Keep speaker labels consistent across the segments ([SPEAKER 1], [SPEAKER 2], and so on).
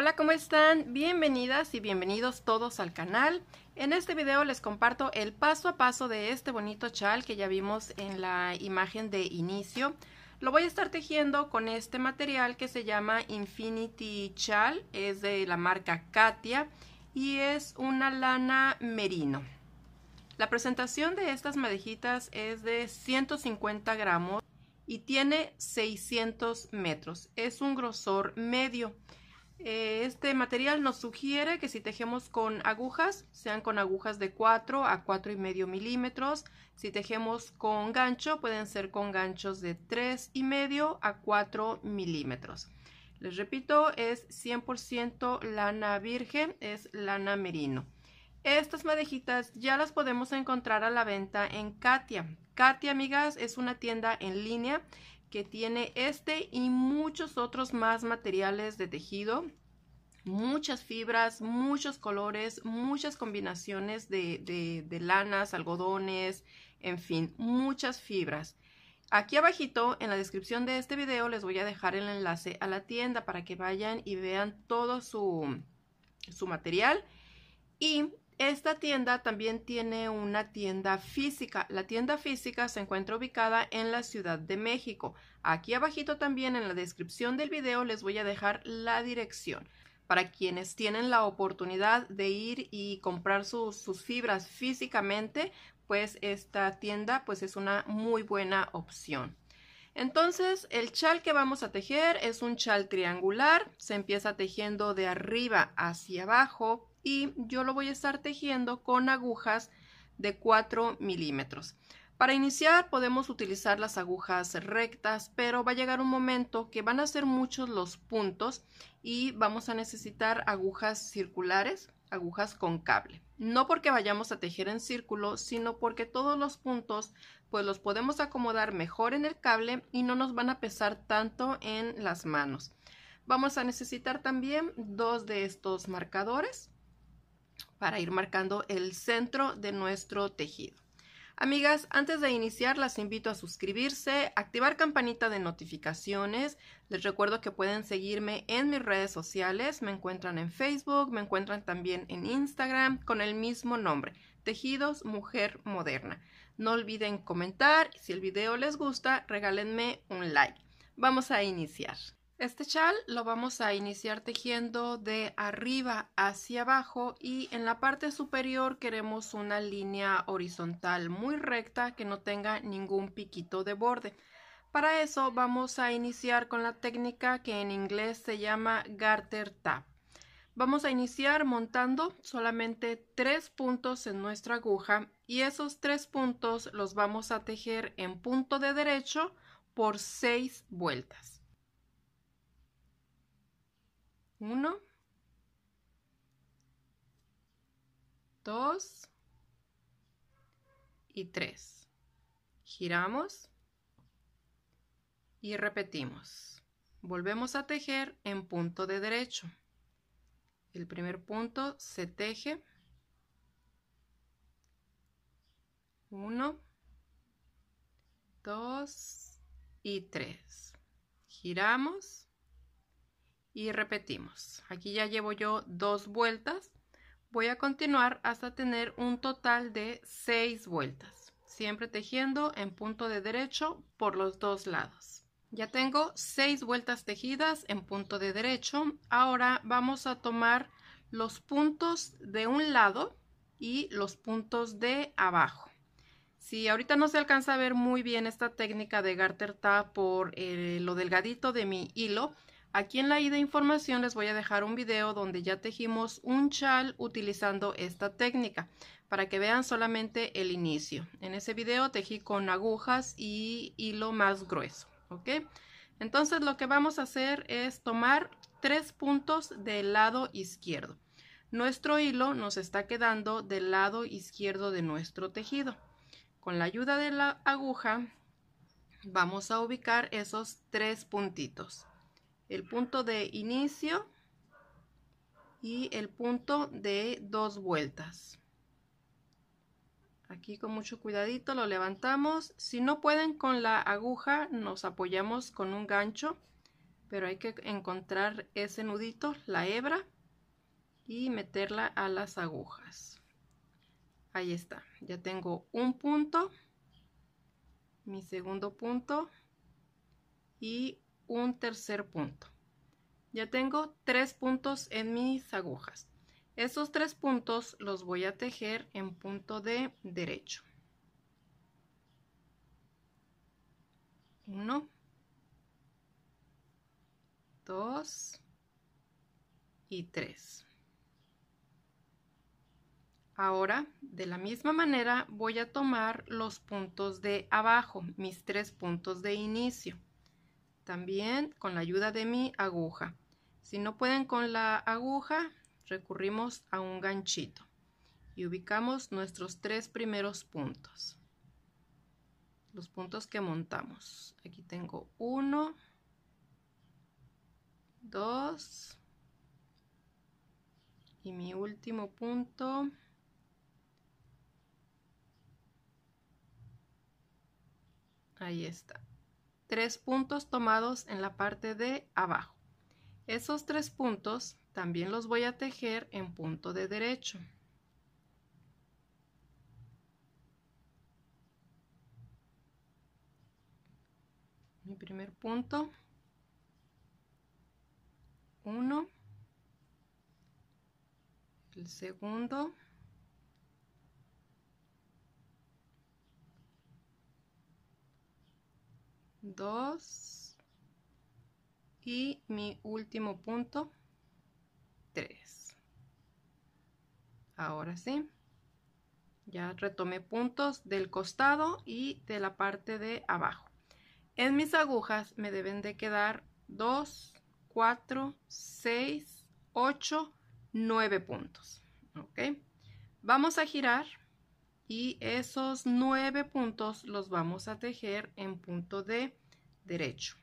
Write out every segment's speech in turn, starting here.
[SPEAKER 1] Hola, ¿cómo están? Bienvenidas y bienvenidos todos al canal. En este video les comparto el paso a paso de este bonito chal que ya vimos en la imagen de inicio. Lo voy a estar tejiendo con este material que se llama Infinity Chal, es de la marca Katia y es una lana merino. La presentación de estas madejitas es de 150 gramos y tiene 600 metros. Es un grosor medio. Eh, este material nos sugiere que si tejemos con agujas, sean con agujas de 4 a 4 y medio milímetros. Si tejemos con gancho, pueden ser con ganchos de 3 y medio a 4 milímetros. Les repito, es 100% lana virgen, es lana merino. Estas madejitas ya las podemos encontrar a la venta en Katia. Katia, amigas, es una tienda en línea que tiene este y muchos otros más materiales de tejido, muchas fibras, muchos colores, muchas combinaciones de, lanas, algodones, en fin, muchas fibras. Aquí abajito en la descripción de este video les voy a dejar el enlace a la tienda para que vayan y vean todo su, su material. Y esta tienda también tiene una tienda física. La tienda física se encuentra ubicada en la Ciudad de México. Aquí abajito también en la descripción del video les voy a dejar la dirección para quienes tienen la oportunidad de ir y comprar sus, sus fibras físicamente, pues esta tienda pues es una muy buena opción. Entonces, el chal que vamos a tejer es un chal triangular, se empieza tejiendo de arriba hacia abajo, y yo lo voy a estar tejiendo con agujas de 4 milímetros. Para iniciar podemos utilizar las agujas rectas, pero va a llegar un momento que van a ser muchos los puntos y vamos a necesitar agujas circulares, agujas con cable. No porque vayamos a tejer en círculo, sino porque todos los puntos pues los podemos acomodar mejor en el cable y no nos van a pesar tanto en las manos. Vamos a necesitar también dos de estos marcadores para ir marcando el centro de nuestro tejido. Amigas, antes de iniciar las invito a suscribirse, activar campanita de notificaciones. Les recuerdo que pueden seguirme en mis redes sociales, me encuentran en Facebook, me encuentran también en Instagram con el mismo nombre, Tejidos Mujer Moderna. No olviden comentar, si el video les gusta, regálenme un like. Vamos a iniciar. Este chal lo vamos a iniciar tejiendo de arriba hacia abajo y en la parte superior queremos una línea horizontal muy recta que no tenga ningún piquito de borde. Para eso vamos a iniciar con la técnica que en inglés se llama garter tap. Vamos a iniciar montando solamente tres puntos en nuestra aguja y esos tres puntos los vamos a tejer en punto de derecho por seis vueltas. 1, 2 y 3. Giramos y repetimos. Volvemos a tejer en punto de derecho. El primer punto se teje. 1, 2 y 3. Giramos y repetimos. Aquí ya llevo yo dos vueltas. Voy a continuar hasta tener un total de seis vueltas. Siempre tejiendo en punto de derecho por los dos lados. Ya tengo seis vueltas tejidas en punto de derecho. Ahora vamos a tomar los puntos de un lado y los puntos de abajo. Si ahorita no se alcanza a ver muy bien esta técnica de garter tap por eh, lo delgadito de mi hilo, Aquí en la I de información les voy a dejar un video donde ya tejimos un chal utilizando esta técnica para que vean solamente el inicio. En ese video tejí con agujas y hilo más grueso, ¿ok? Entonces lo que vamos a hacer es tomar tres puntos del lado izquierdo. Nuestro hilo nos está quedando del lado izquierdo de nuestro tejido. Con la ayuda de la aguja vamos a ubicar esos tres puntitos el punto de inicio y el punto de dos vueltas. Aquí con mucho cuidadito lo levantamos. Si no pueden con la aguja, nos apoyamos con un gancho, pero hay que encontrar ese nudito, la hebra, y meterla a las agujas. Ahí está, ya tengo un punto, mi segundo punto y un tercer punto. Ya tengo tres puntos en mis agujas. esos tres puntos los voy a tejer en punto de derecho. Uno, dos y tres. Ahora, de la misma manera, voy a tomar los puntos de abajo, mis tres puntos de inicio también con la ayuda de mi aguja. Si no pueden con la aguja, recurrimos a un ganchito y ubicamos nuestros tres primeros puntos. Los puntos que montamos. Aquí tengo uno, dos y mi último punto ahí está tres puntos tomados en la parte de abajo. Esos tres puntos también los voy a tejer en punto de derecho. Mi primer punto, 1, el segundo, 2 y mi último punto 3 ahora sí ya retomé puntos del costado y de la parte de abajo en mis agujas me deben de quedar 2 4 6 8 9 puntos ok vamos a girar y esos nueve puntos los vamos a tejer en punto de derecho.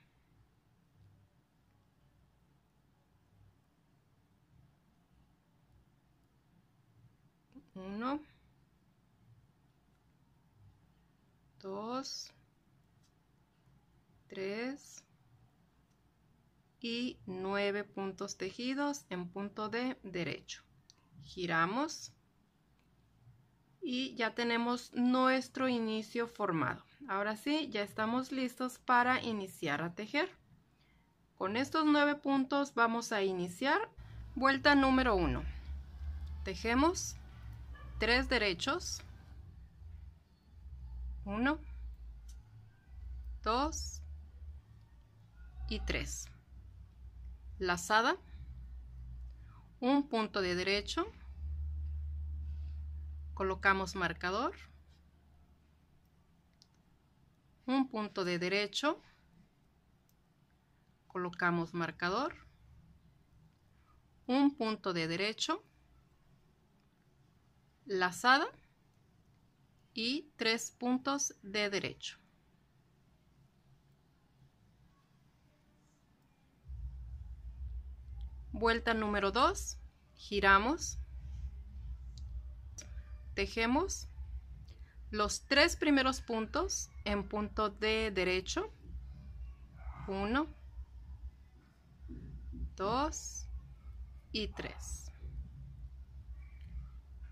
[SPEAKER 1] Uno, dos, tres y nueve puntos tejidos en punto de derecho. Giramos y ya tenemos nuestro inicio formado. Ahora sí, ya estamos listos para iniciar a tejer. Con estos nueve puntos vamos a iniciar vuelta número uno Tejemos tres derechos. 1, 2 y 3. Lazada. Un punto de derecho colocamos marcador, un punto de derecho, colocamos marcador, un punto de derecho, lazada y tres puntos de derecho. Vuelta número 2, giramos tejemos los tres primeros puntos en punto de derecho. 1, 2 y 3.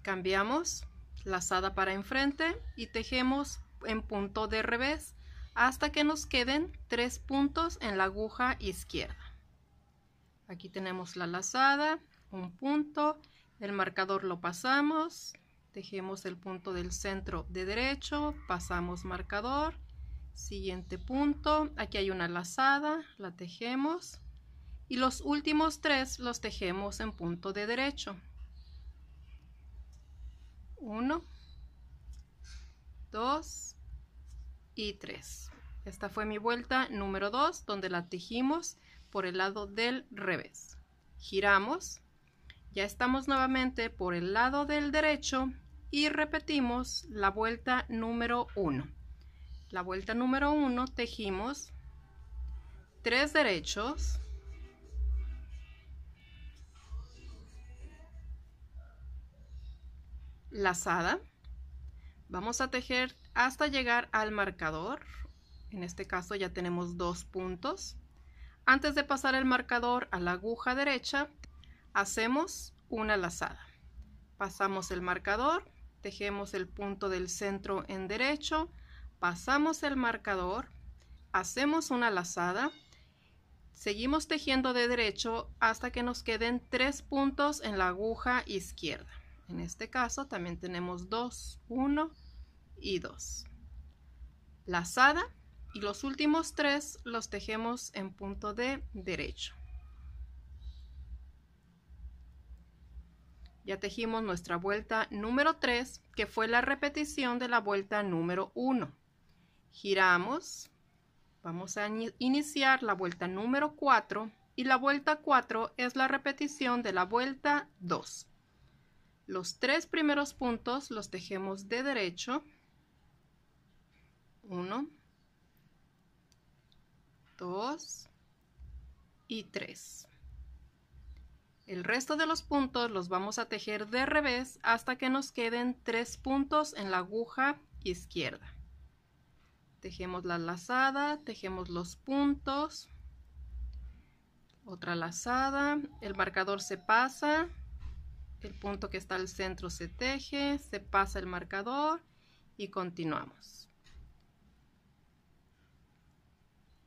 [SPEAKER 1] Cambiamos lazada para enfrente y tejemos en punto de revés hasta que nos queden tres puntos en la aguja izquierda. Aquí tenemos la lazada, un punto, el marcador lo pasamos, tejemos el punto del centro de derecho, pasamos marcador, siguiente punto, aquí hay una lazada, la tejemos y los últimos tres los tejemos en punto de derecho. 1, 2 y 3. Esta fue mi vuelta número 2 donde la tejimos por el lado del revés. Giramos. Ya estamos nuevamente por el lado del derecho y repetimos la vuelta número 1. La vuelta número 1 tejimos tres derechos, lazada. Vamos a tejer hasta llegar al marcador. En este caso ya tenemos dos puntos. Antes de pasar el marcador a la aguja derecha, hacemos una lazada. Pasamos el marcador tejemos el punto del centro en derecho, pasamos el marcador, hacemos una lazada, seguimos tejiendo de derecho hasta que nos queden tres puntos en la aguja izquierda. En este caso también tenemos dos uno y dos Lazada y los últimos tres los tejemos en punto de derecho. Ya tejimos nuestra vuelta número 3, que fue la repetición de la vuelta número 1. Giramos. Vamos a iniciar la vuelta número 4 y la vuelta 4 es la repetición de la vuelta 2. Los tres primeros puntos los tejemos de derecho. 1, 2 y 3. El resto de los puntos los vamos a tejer de revés hasta que nos queden tres puntos en la aguja izquierda. Tejemos la lazada, tejemos los puntos, otra lazada, el marcador se pasa, el punto que está al centro se teje, se pasa el marcador y continuamos.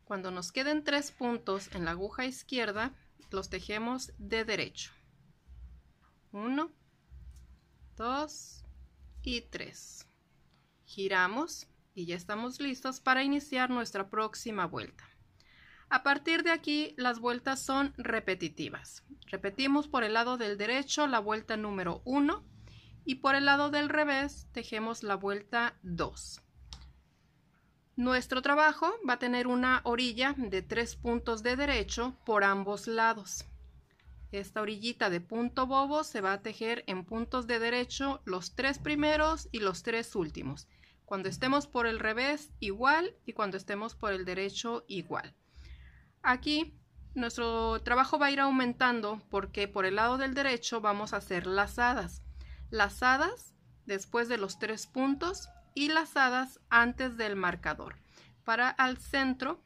[SPEAKER 1] Cuando nos queden tres puntos en la aguja izquierda, los tejemos de derecho. 1, 2 y 3. Giramos y ya estamos listos para iniciar nuestra próxima vuelta. A partir de aquí las vueltas son repetitivas. Repetimos por el lado del derecho la vuelta número 1 y por el lado del revés tejemos la vuelta 2. Nuestro trabajo va a tener una orilla de tres puntos de derecho por ambos lados. Esta orillita de punto bobo se va a tejer en puntos de derecho los tres primeros y los tres últimos. Cuando estemos por el revés igual y cuando estemos por el derecho igual. Aquí nuestro trabajo va a ir aumentando porque por el lado del derecho vamos a hacer lazadas. Lazadas después de los tres puntos y lazadas antes del marcador para al centro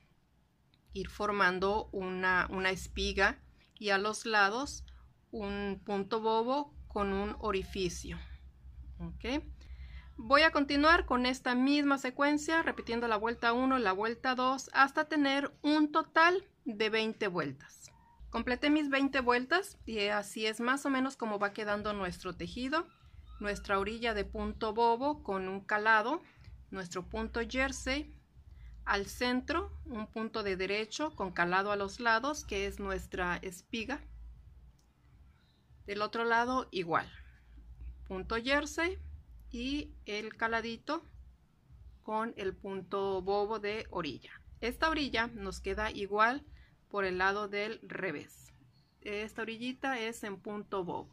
[SPEAKER 1] ir formando una, espiga y a los lados un punto bobo con un orificio. Voy a continuar con esta misma secuencia, repitiendo la vuelta 1 la vuelta 2, hasta tener un total de 20 vueltas. Completé mis 20 vueltas y así es más o menos como va quedando nuestro tejido nuestra orilla de punto bobo con un calado, nuestro punto jersey, al centro un punto de derecho con calado a los lados que es nuestra espiga, del otro lado igual, punto jersey y el caladito con el punto bobo de orilla. Esta orilla nos queda igual por el lado del revés. Esta orillita es en punto bobo.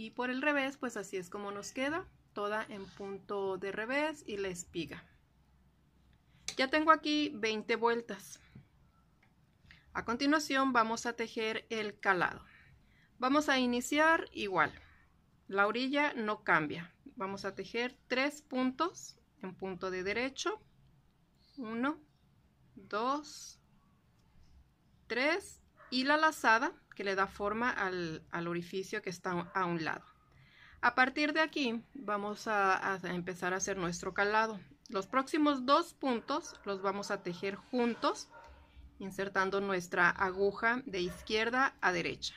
[SPEAKER 1] Y por el revés, pues así es como nos queda, toda en punto de revés y la espiga. Ya tengo aquí 20 vueltas. A continuación vamos a tejer el calado. Vamos a iniciar igual. La orilla no cambia. Vamos a tejer tres puntos en punto de derecho. 1, 2, 3 y la lazada que le da forma al, orificio que está a un lado. A partir de aquí vamos a, a, empezar a hacer nuestro calado. Los próximos dos puntos los vamos a tejer juntos, insertando nuestra aguja de izquierda a derecha.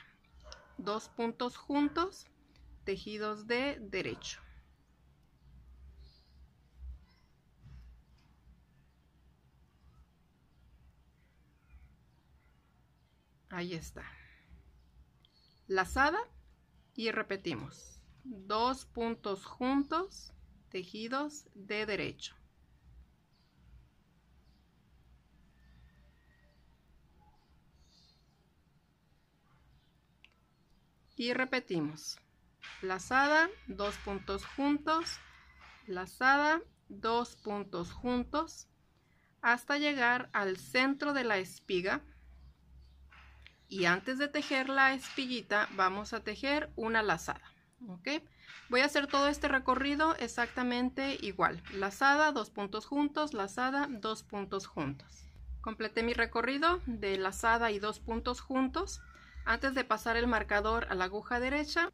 [SPEAKER 1] Dos puntos juntos, tejidos de derecho. Ahí está lazada y repetimos dos puntos juntos tejidos de derecho y repetimos lazada dos puntos juntos lazada dos puntos juntos hasta llegar al centro de la espiga y antes de tejer la espillita vamos a tejer una lazada ok voy a hacer todo este recorrido exactamente igual lazada dos puntos juntos lazada dos puntos juntos completé mi recorrido de lazada y dos puntos juntos antes de pasar el marcador a la aguja derecha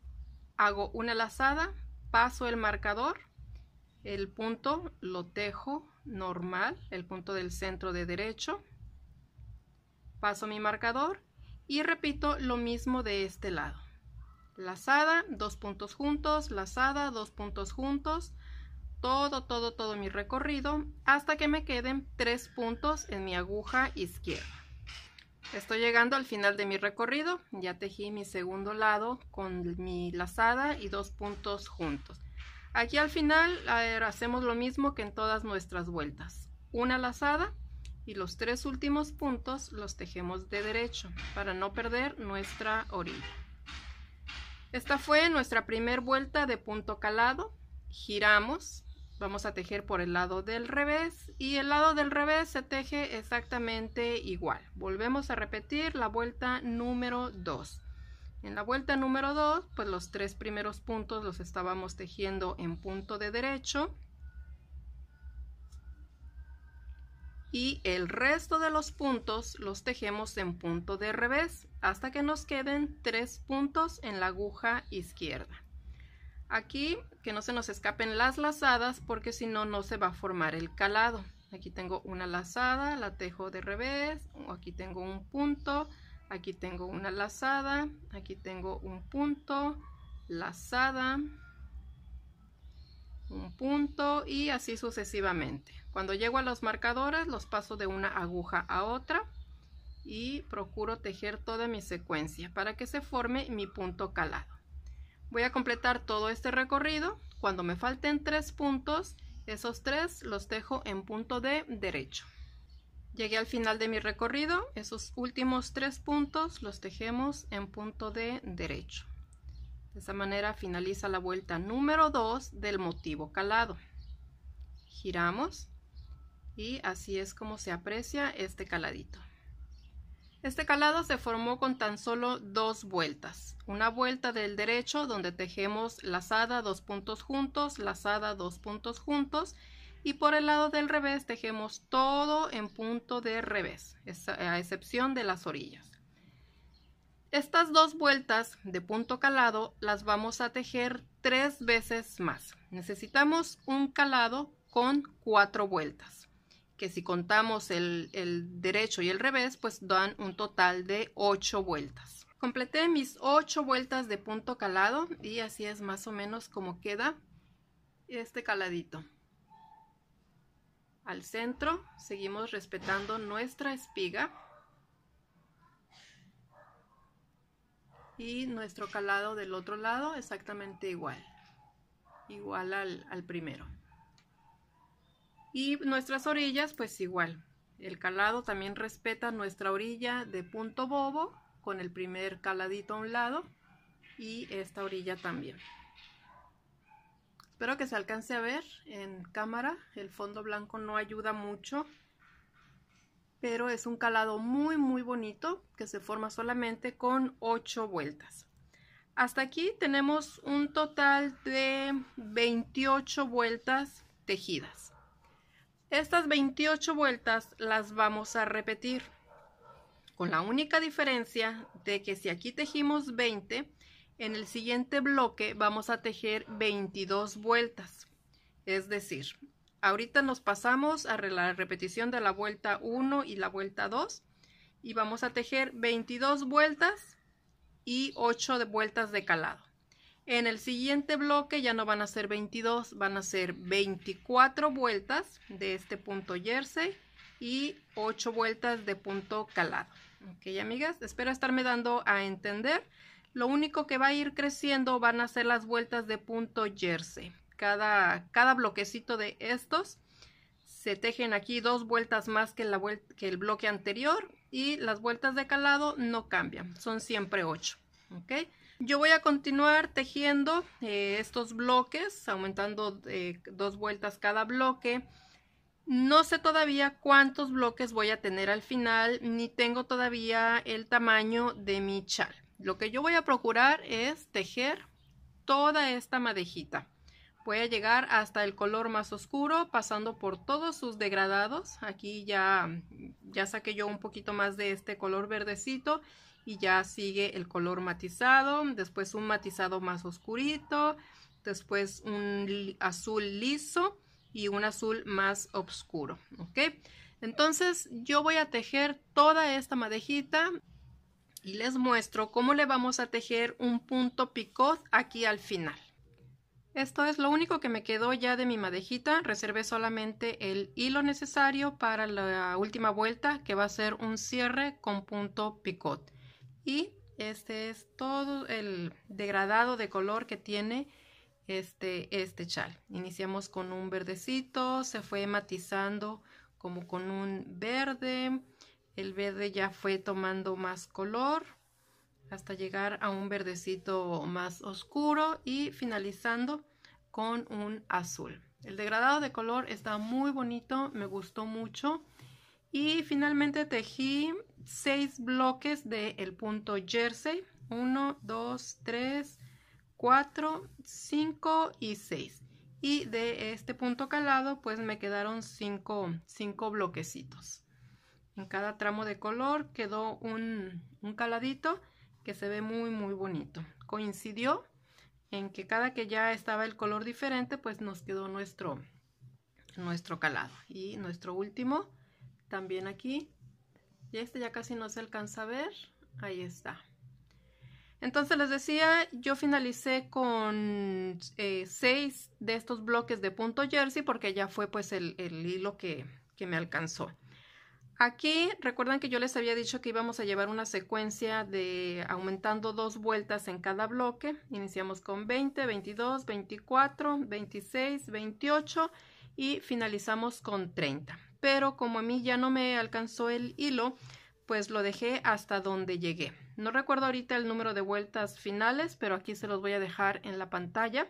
[SPEAKER 1] hago una lazada paso el marcador el punto lo tejo normal el punto del centro de derecho paso mi marcador y repito lo mismo de este lado lazada dos puntos juntos lazada dos puntos juntos todo todo todo mi recorrido hasta que me queden tres puntos en mi aguja izquierda estoy llegando al final de mi recorrido ya tejí mi segundo lado con mi lazada y dos puntos juntos aquí al final hacemos lo mismo que en todas nuestras vueltas una lazada y los tres últimos puntos los tejemos de derecho para no perder nuestra orilla. Esta fue nuestra primer vuelta de punto calado. Giramos, vamos a tejer por el lado del revés y el lado del revés se teje exactamente igual. Volvemos a repetir la vuelta número 2. En la vuelta número 2, pues los tres primeros puntos los estábamos tejiendo en punto de derecho y el resto de los puntos los tejemos en punto de revés hasta que nos queden tres puntos en la aguja izquierda. Aquí que no se nos escapen las lazadas porque si no, no se va a formar el calado. Aquí tengo una lazada, la tejo de revés, aquí tengo un punto, aquí tengo una lazada, aquí tengo un punto, lazada, un punto y así sucesivamente. Cuando llego a los marcadores los paso de una aguja a otra y procuro tejer toda mi secuencia para que se forme mi punto calado. Voy a completar todo este recorrido. Cuando me falten tres puntos, esos tres los tejo en punto de derecho. Llegué al final de mi recorrido, esos últimos tres puntos los tejemos en punto de derecho. De esa manera finaliza la vuelta número 2 del motivo calado. Giramos y así es como se aprecia este caladito. Este calado se formó con tan solo dos vueltas. Una vuelta del derecho donde tejemos lazada dos puntos juntos, lazada dos puntos juntos y por el lado del revés tejemos todo en punto de revés, a excepción de las orillas. Estas dos vueltas de punto calado las vamos a tejer tres veces más. Necesitamos un calado con cuatro vueltas que si contamos el, derecho y el revés, pues dan un total de 8 vueltas. Completé mis 8 vueltas de punto calado y así es más o menos como queda este caladito. Al centro seguimos respetando nuestra espiga y nuestro calado del otro lado exactamente igual, igual al primero. Y nuestras orillas, pues igual. El calado también respeta nuestra orilla de punto bobo con el primer caladito a un lado y esta orilla también. Espero que se alcance a ver en cámara. El fondo blanco no ayuda mucho, pero es un calado muy muy bonito que se forma solamente con 8 vueltas. Hasta aquí tenemos un total de 28 vueltas tejidas. Estas 28 vueltas las vamos a repetir, con la única diferencia de que si aquí tejimos 20, en el siguiente bloque vamos a tejer 22 vueltas. Es decir, ahorita nos pasamos a la repetición de la vuelta 1 y la vuelta 2 y vamos a tejer 22 vueltas y 8 de vueltas de calado. En el siguiente bloque ya no van a ser 22, van a ser 24 vueltas de este punto jersey y 8 vueltas de punto calado. Ok, amigas, espero estarme dando a entender. Lo único que va a ir creciendo van a ser las vueltas de punto jersey. Cada, cada bloquecito de estos se tejen aquí dos vueltas más que, que el bloque anterior y las vueltas de calado no cambian, son siempre 8. ¿ok? Yo voy a continuar tejiendo eh, estos bloques, aumentando eh, dos vueltas cada bloque. No sé todavía cuántos bloques voy a tener al final, ni tengo todavía el tamaño de mi chal. Lo que yo voy a procurar es tejer toda esta madejita. Voy a llegar hasta el color más oscuro, pasando por todos sus degradados. Aquí ya, ya saqué yo un poquito más de este color verdecito y ya sigue el color matizado, después un matizado más oscurito, después un azul liso y un azul más oscuro, ¿ok? Entonces yo voy a tejer toda esta madejita y les muestro cómo le vamos a tejer un punto picot aquí al final. Esto es lo único que me quedó ya de mi madejita, reservé solamente el hilo necesario para la última vuelta que va a ser un cierre con punto picot y este es todo el degradado de color que tiene este, este chal. Iniciamos con un verdecito, se fue matizando como con un verde, el verde ya fue tomando más color hasta llegar a un verdecito más oscuro y finalizando con un azul. El degradado de color está muy bonito, me gustó mucho. Y finalmente tejí 6 bloques del el punto jersey. 1, 2, 3, 4, 5 y 6. Y de este punto calado pues me quedaron 5, 5 bloquecitos. En cada tramo de color quedó un, caladito que se ve muy muy bonito. Coincidió en que cada que ya estaba el color diferente pues nos quedó nuestro, nuestro calado. Y nuestro último también aquí. Y este ya casi no se alcanza a ver. Ahí está. Entonces les decía, yo finalicé con eh, seis de estos bloques de punto jersey porque ya fue pues el, hilo que, que, me alcanzó. Aquí recuerdan que yo les había dicho que íbamos a llevar una secuencia de aumentando dos vueltas en cada bloque. Iniciamos con 20, 22, 24, 26, 28 y finalizamos con 30 pero como a mí ya no me alcanzó el hilo, pues lo dejé hasta donde llegué. No recuerdo ahorita el número de vueltas finales, pero aquí se los voy a dejar en la pantalla.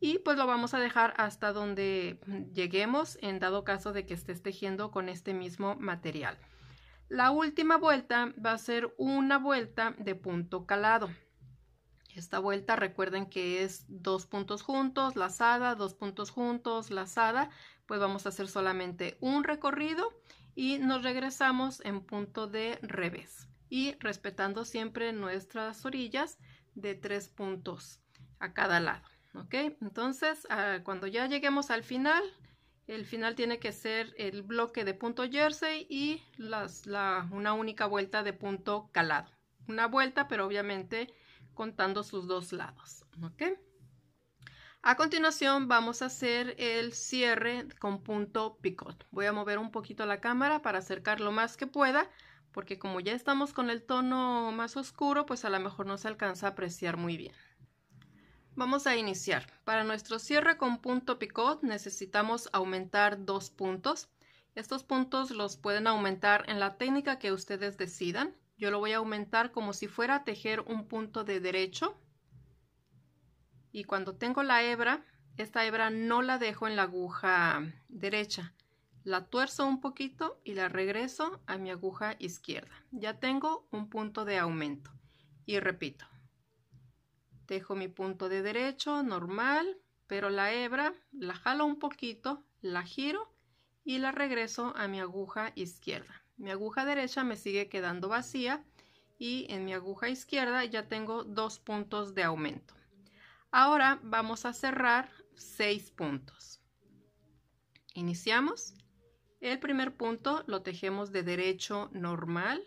[SPEAKER 1] Y pues lo vamos a dejar hasta donde lleguemos en dado caso de que estés tejiendo con este mismo material. La última vuelta va a ser una vuelta de punto calado. Esta vuelta recuerden que es dos puntos juntos, lazada, dos puntos juntos, lazada, pues vamos a hacer solamente un recorrido y nos regresamos en punto de revés y respetando siempre nuestras orillas de tres puntos a cada lado. ¿Ok? Entonces, ah, cuando ya lleguemos al final, el final tiene que ser el bloque de punto jersey y las, una única vuelta de punto calado. Una vuelta, pero obviamente contando sus dos lados. ¿Ok? A continuación vamos a hacer el cierre con punto picot. Voy a mover un poquito la cámara para acercar lo más que pueda, porque como ya estamos con el tono más oscuro, pues a lo mejor no se alcanza a apreciar muy bien. Vamos a iniciar. Para nuestro cierre con punto picot necesitamos aumentar dos puntos. Estos puntos los pueden aumentar en la técnica que ustedes decidan. Yo lo voy a aumentar como si fuera a tejer un punto de derecho y cuando tengo la hebra, esta hebra no la dejo en la aguja derecha, la tuerzo un poquito y la regreso a mi aguja izquierda. Ya tengo un punto de aumento y repito, dejo mi punto de derecho normal, pero la hebra la jalo un poquito, la giro y la regreso a mi aguja izquierda. Mi aguja derecha me sigue quedando vacía y en mi aguja izquierda ya tengo dos puntos de aumento. Ahora vamos a cerrar seis puntos. Iniciamos. El primer punto lo tejemos de derecho normal.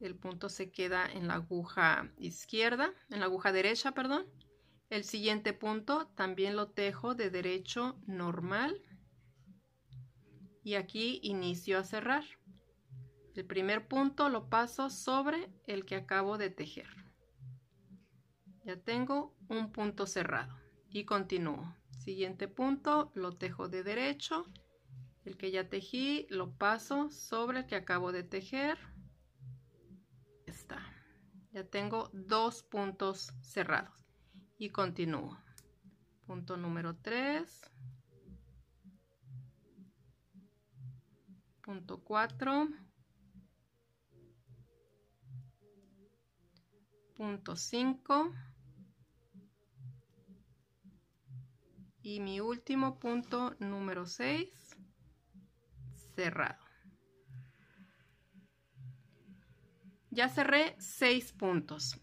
[SPEAKER 1] El punto se queda en la aguja izquierda, en la aguja derecha, perdón. El siguiente punto también lo tejo de derecho normal. Y aquí inicio a cerrar. El primer punto lo paso sobre el que acabo de tejer. Ya tengo un punto cerrado y continúo. Siguiente punto, lo tejo de derecho. El que ya tejí lo paso sobre el que acabo de tejer. Está. Ya tengo dos puntos cerrados y continúo. Punto número 3. Punto 4. Punto 5. Y mi último punto número 6, cerrado. Ya cerré 6 puntos.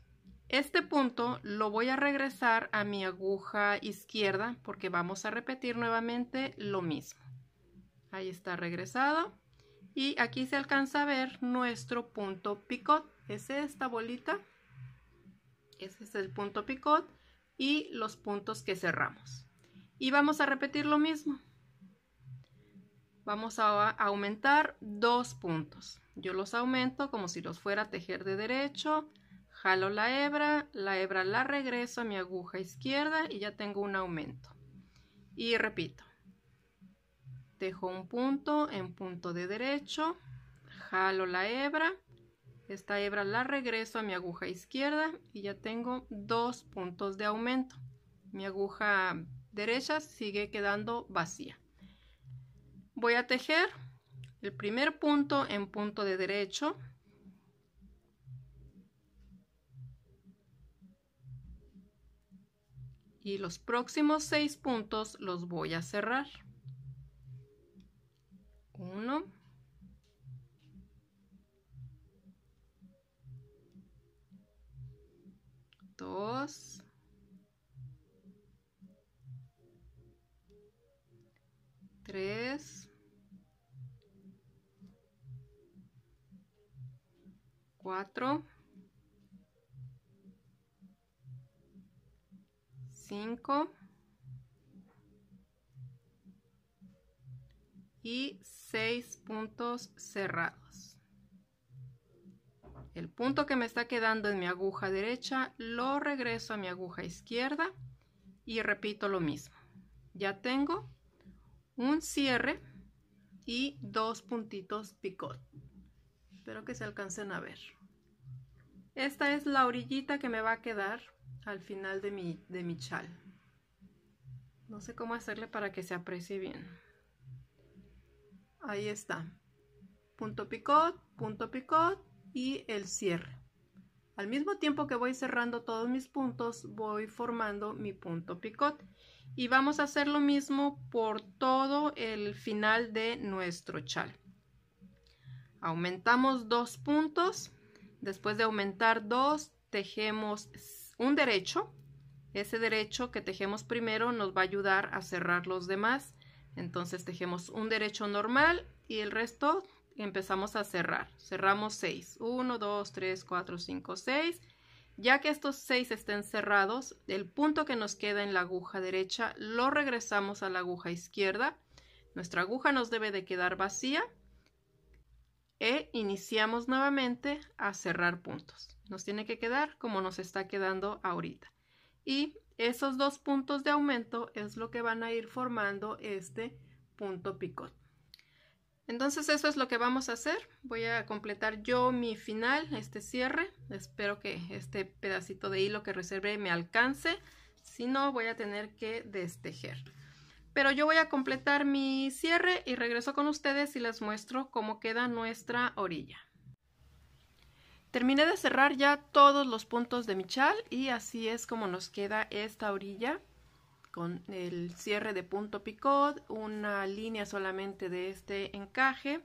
[SPEAKER 1] Este punto lo voy a regresar a mi aguja izquierda porque vamos a repetir nuevamente lo mismo. Ahí está regresado. Y aquí se alcanza a ver nuestro punto picot. Es esta bolita. Ese es el punto picot y los puntos que cerramos. Y vamos a repetir lo mismo. Vamos a aumentar dos puntos. Yo los aumento como si los fuera a tejer de derecho. Jalo la hebra, la hebra la regreso a mi aguja izquierda y ya tengo un aumento. Y repito. tejo un punto en punto de derecho, jalo la hebra, esta hebra la regreso a mi aguja izquierda y ya tengo dos puntos de aumento. Mi aguja derecha sigue quedando vacía. Voy a tejer el primer punto en punto de derecho. Y los próximos seis puntos los voy a cerrar. tres, cuatro, cinco y seis puntos cerrados. El punto que me está quedando en mi aguja derecha lo regreso a mi aguja izquierda y repito lo mismo. Ya tengo un cierre y dos puntitos picot. Espero que se alcancen a ver. Esta es la orillita que me va a quedar al final de mi, de mi chal. No sé cómo hacerle para que se aprecie bien. Ahí está. Punto picot, punto picot y el cierre. Al mismo tiempo que voy cerrando todos mis puntos, voy formando mi punto picot y vamos a hacer lo mismo por todo el final de nuestro chal aumentamos dos puntos después de aumentar dos tejemos un derecho ese derecho que tejemos primero nos va a ayudar a cerrar los demás entonces tejemos un derecho normal y el resto empezamos a cerrar cerramos 6 Uno, dos, 3 4 5 seis. Ya que estos seis estén cerrados, el punto que nos queda en la aguja derecha lo regresamos a la aguja izquierda. Nuestra aguja nos debe de quedar vacía e iniciamos nuevamente a cerrar puntos. Nos tiene que quedar como nos está quedando ahorita. Y esos dos puntos de aumento es lo que van a ir formando este punto picot. Entonces eso es lo que vamos a hacer. Voy a completar yo mi final, este cierre. Espero que este pedacito de hilo que reservé me alcance. Si no, voy a tener que destejer. Pero yo voy a completar mi cierre y regreso con ustedes y les muestro cómo queda nuestra orilla. Terminé de cerrar ya todos los puntos de mi chal y así es como nos queda esta orilla con el cierre de punto picot, una línea solamente de este encaje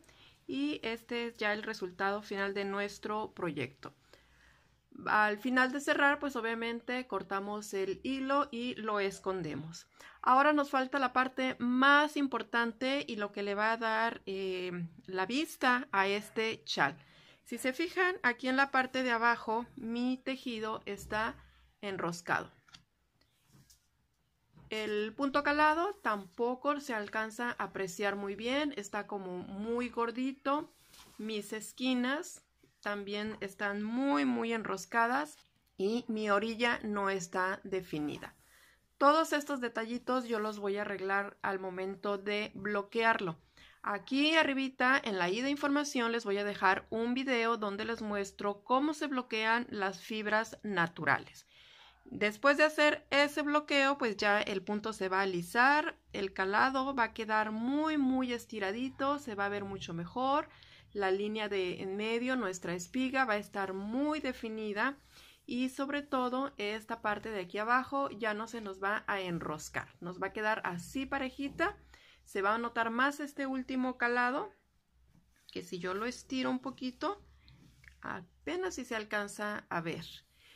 [SPEAKER 1] y este es ya el resultado final de nuestro proyecto. Al final de cerrar, pues obviamente cortamos el hilo y lo escondemos. Ahora nos falta la parte más importante y lo que le va a dar em, la vista a este chal. Si se fijan, aquí en la parte de abajo mi tejido está enroscado. El punto calado tampoco se alcanza a apreciar muy bien, está como muy gordito. Mis esquinas también están muy, muy enroscadas y mi orilla no está definida. Todos estos detallitos yo los voy a arreglar al momento de bloquearlo. Aquí arribita en la i de información les voy a dejar un video donde les muestro cómo se bloquean las fibras naturales. Después de hacer ese bloqueo, pues ya el punto se va a alisar, el calado va a quedar muy, muy estiradito, se va a ver mucho mejor. La línea de en medio, nuestra espiga, va a estar muy definida y sobre todo esta parte de aquí abajo ya no se nos va a enroscar. Nos va a quedar así parejita. Se va a notar más este último calado, que si yo lo estiro un poquito, apenas si se alcanza a ver.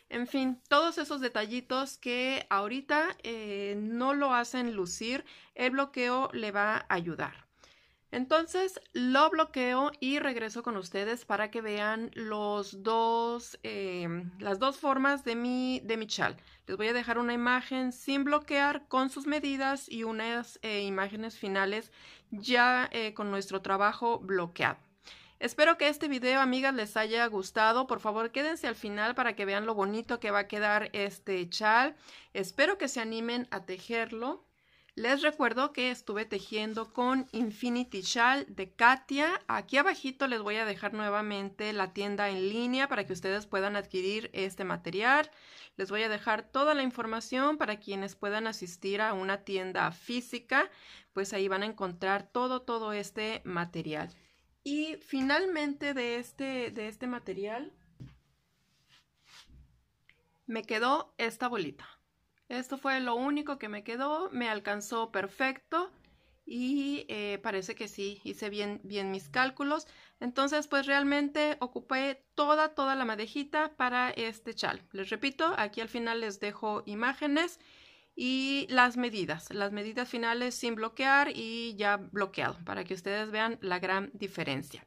[SPEAKER 1] En fin, todos esos detallitos que ahorita eh, no lo hacen lucir, el bloqueo le va a ayudar. Entonces lo bloqueo y regreso con ustedes para que vean em, las dos formas de mi, de chal. Les voy a dejar una imagen sin bloquear con sus medidas y unas eh, imágenes finales ya eh, con nuestro trabajo bloqueado. Espero que este video, amigas, les haya gustado. Por favor, quédense al final para que vean lo bonito que va a quedar este chal. Espero que se animen a tejerlo. Les recuerdo que estuve tejiendo con Infinity Chal de Katia. Aquí abajito les voy a dejar nuevamente la tienda en línea para que ustedes puedan adquirir este material. Les voy a dejar toda la información para quienes puedan asistir a una tienda física, pues ahí van a encontrar todo, todo este material. Y finalmente de este, de este material me quedó esta bolita. Esto fue lo único que me quedó, me alcanzó perfecto y eh, parece que sí, hice bien, bien mis cálculos. Entonces, pues realmente ocupé toda, toda la madejita para este chal. Les repito, aquí al final les dejo imágenes y las medidas, las medidas finales sin bloquear y ya bloqueado, para que ustedes vean la gran diferencia.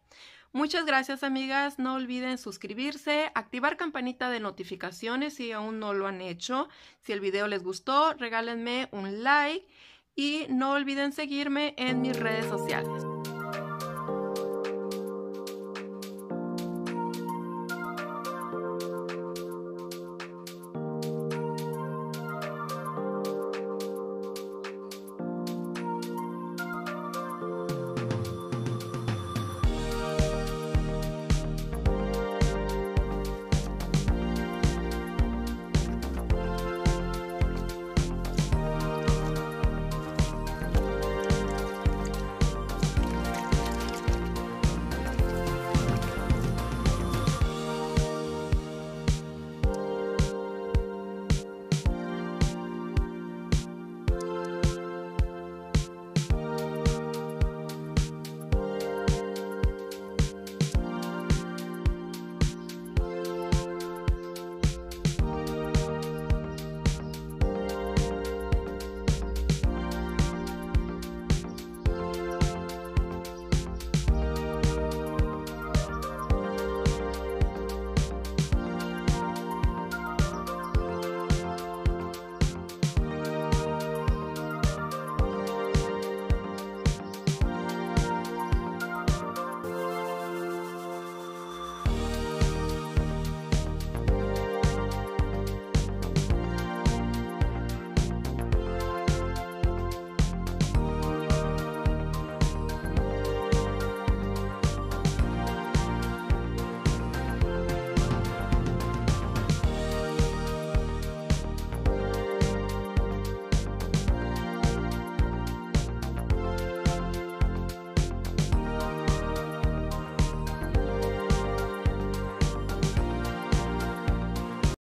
[SPEAKER 1] Muchas gracias amigas, no olviden suscribirse, activar campanita de notificaciones si aún no lo han hecho. Si el video les gustó, regálenme un like y no olviden seguirme en mis redes sociales.